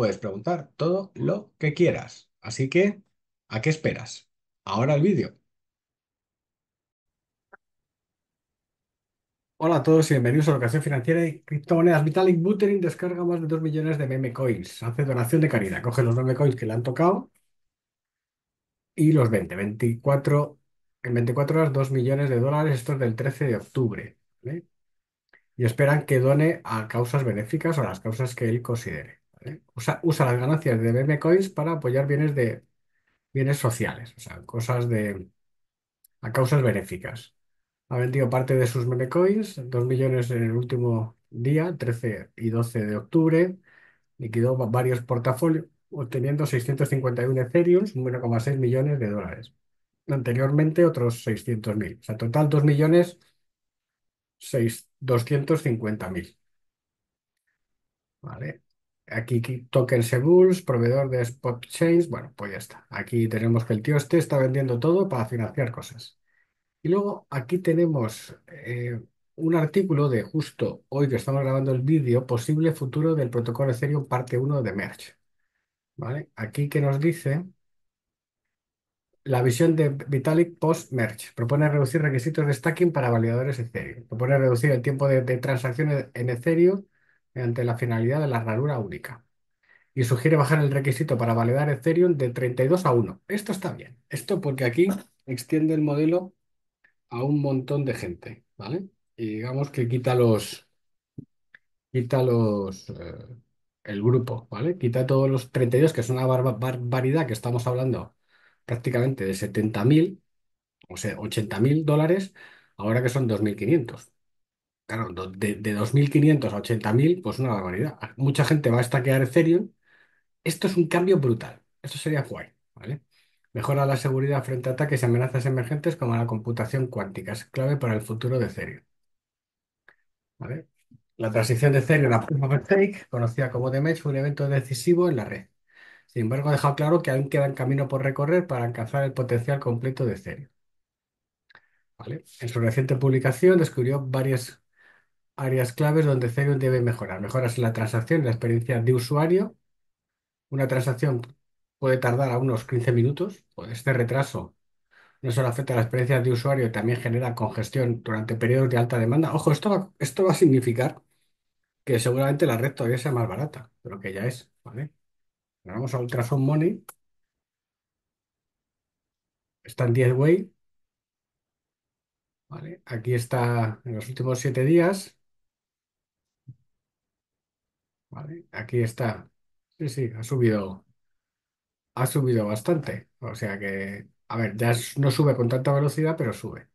puedes preguntar todo lo que quieras. Así que, ¿a qué esperas? Ahora el vídeo. Hola a todos y bienvenidos a ocasión Financiera y Criptomonedas. Vitalik Buterin descarga más de 2 millones de meme coins. Hace donación de caridad. Coge los meme coins que le han tocado y los vende. 24, en 24 horas, 2 millones de dólares. Esto es del 13 de octubre. Y esperan que done a causas benéficas o a las causas que él considere. ¿eh? Usa, las ganancias de memecoins para apoyar bienes de bienes sociales, o sea, cosas de a causas benéficas. Ha vendido parte de sus memecoins 2 millones en el último día, 13 y 12 de octubre. Liquidó varios portafolios, obteniendo 651 Ethereum, 1,6 millones de dólares. Anteriormente otros 600.000. O sea, total 2 millones 250 mil. ¿Vale? Aquí token Sebuls, proveedor de spot chains. Bueno, pues ya está. Aquí tenemos que el tío este está vendiendo todo para financiar cosas. Y luego aquí tenemos eh, un artículo de justo hoy que estamos grabando el vídeo, posible futuro del protocolo Ethereum parte 1 de Merge. ¿Vale? Aquí que nos dice la visión de Vitalik post-merge. Propone reducir requisitos de stacking para validadores Ethereum. Propone reducir el tiempo de, de transacciones en Ethereum ante la finalidad de la ranura única. Y sugiere bajar el requisito para validar Ethereum de 32 a 1. Esto está bien. Esto porque aquí extiende el modelo a un montón de gente, ¿vale? Y digamos que quita los... Quita los... Eh, el grupo, ¿vale? Quita todos los 32, que es una barbaridad que estamos hablando prácticamente de 70.000, o sea, 80.000 dólares, ahora que son 2.500. Claro, de, 2.500 a 80.000, pues una barbaridad. Ah, mucha gente va a estaquear Ethereum. Esto es un cambio brutal. Esto sería guay, ¿vale? Mejora la seguridad frente a ataques y amenazas emergentes como la computación cuántica. Es clave para el futuro de Ethereum. ¿Vale? La transición de Ethereum a Proof of conocida como DMEX, fue un evento decisivo en la red. Sin embargo, ha dejado claro que aún queda quedan camino por recorrer para alcanzar el potencial completo de Ethereum. ¿Vale? En su reciente publicación descubrió varias áreas claves donde Ethereum debe mejorar. Mejoras en la transacción la experiencia de usuario. Una transacción puede tardar a unos 15 minutos. Pues este retraso no solo afecta a la experiencia de usuario, también genera congestión durante periodos de alta demanda. Ojo, esto va, esto va a significar que seguramente la red todavía sea más barata de lo que ya es. ¿vale? vamos a ultrason Money. Está en 10 way. Aquí está en los últimos 7 días. Vale, aquí está. Sí, sí, ha subido, ha subido bastante. O sea que, a ver, ya no sube con tanta velocidad, pero sube.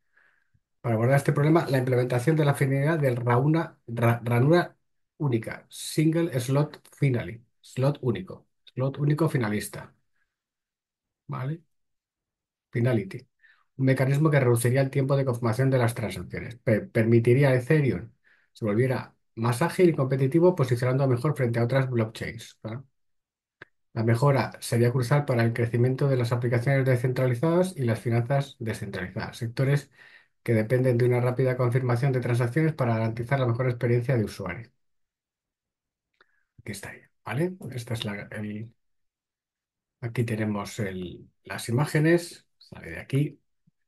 Para abordar este problema, la implementación de la finalidad del ranura única, single slot finally. slot único, slot único finalista, ¿vale? Finality. Un mecanismo que reduciría el tiempo de confirmación de las transacciones. permitiría a Ethereum se volviera más ágil y competitivo, posicionando mejor frente a otras blockchains. La mejora sería crucial para el crecimiento de las aplicaciones descentralizadas y las finanzas descentralizadas, sectores que dependen de una rápida confirmación de transacciones para garantizar la mejor experiencia de usuario. Aquí está ¿vale? Esta es Aquí tenemos las imágenes, sale de aquí,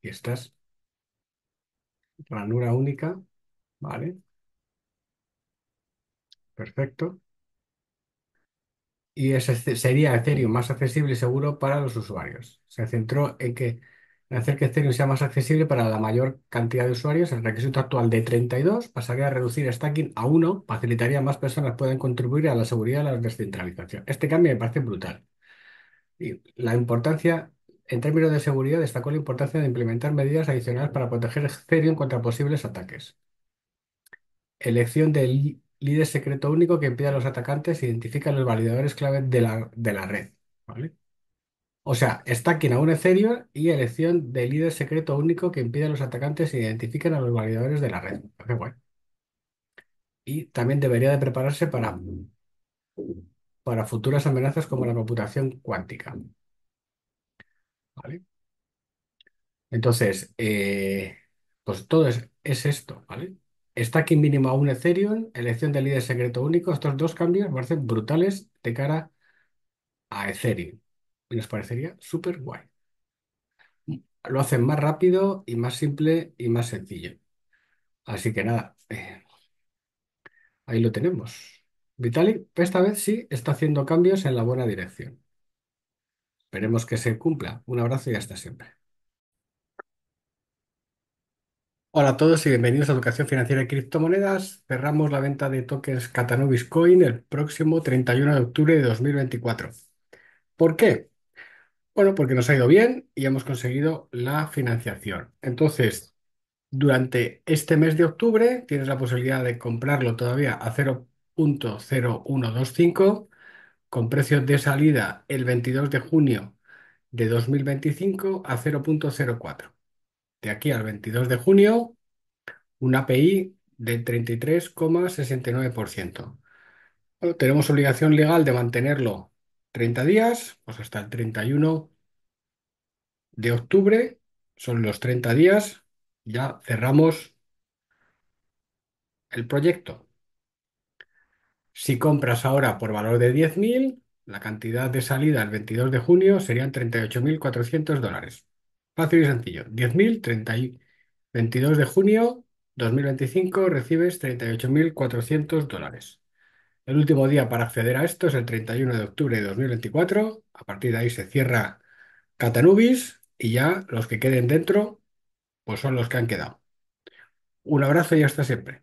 y estas, ranura única, ¿vale? Perfecto. Y ese sería Ethereum más accesible y seguro para los usuarios. Se centró en que hacer que Ethereum sea más accesible para la mayor cantidad de usuarios. El requisito actual de 32 pasaría a reducir stacking a 1, facilitaría más personas puedan contribuir a la seguridad de la descentralización. Este cambio me parece brutal. Y la importancia, en términos de seguridad, destacó la importancia de implementar medidas adicionales para proteger Ethereum contra posibles ataques. Elección del Líder secreto único que impide a los atacantes e identificar los validadores clave de la, red. ¿Vale? O sea, stacking a un Ethereum y elección de líder secreto único que impide a los atacantes e identificar a los validadores de la red. Ah, y también debería de prepararse para, para futuras amenazas como la computación cuántica. ¿Vale? Entonces, eh, pues todo es esto, ¿vale? Stacking mínimo a un Ethereum, elección de líder secreto único. Estos dos cambios parecen brutales de cara a Ethereum. Y nos parecería súper guay. Lo hacen más rápido y más simple y más sencillo. Así que nada, eh, ahí lo tenemos. Vitalik esta vez sí está haciendo cambios en la buena dirección. Esperemos que se cumpla. Un abrazo y hasta siempre. Hola a todos y bienvenidos a Educación Financiera y Criptomonedas. Cerramos la venta de tokens Catanubis Coin el próximo 31 de octubre de 2024. ¿Por qué? Bueno, porque nos ha ido bien y hemos conseguido la financiación. Entonces, durante este mes de octubre tienes la posibilidad de comprarlo todavía a 0.0125 con precio de salida el 22 de junio de 2025 a 0.04 de aquí al 22 de junio un API del 33,69%. tenemos obligación legal de mantenerlo 30 días, pues hasta el 31 de octubre son los 30 días, ya cerramos el proyecto. Si compras ahora por valor de 10.000, la cantidad de salida al 22 de junio serían 38.400 dólares. Fácil y sencillo. 10.000, 22 de junio 2025 recibes 38.400 dólares. El último día para acceder a esto es el 31 de octubre de 2024. A partir de ahí se cierra Catanubis y ya los que queden dentro, pues son los que han quedado. Un abrazo y hasta siempre.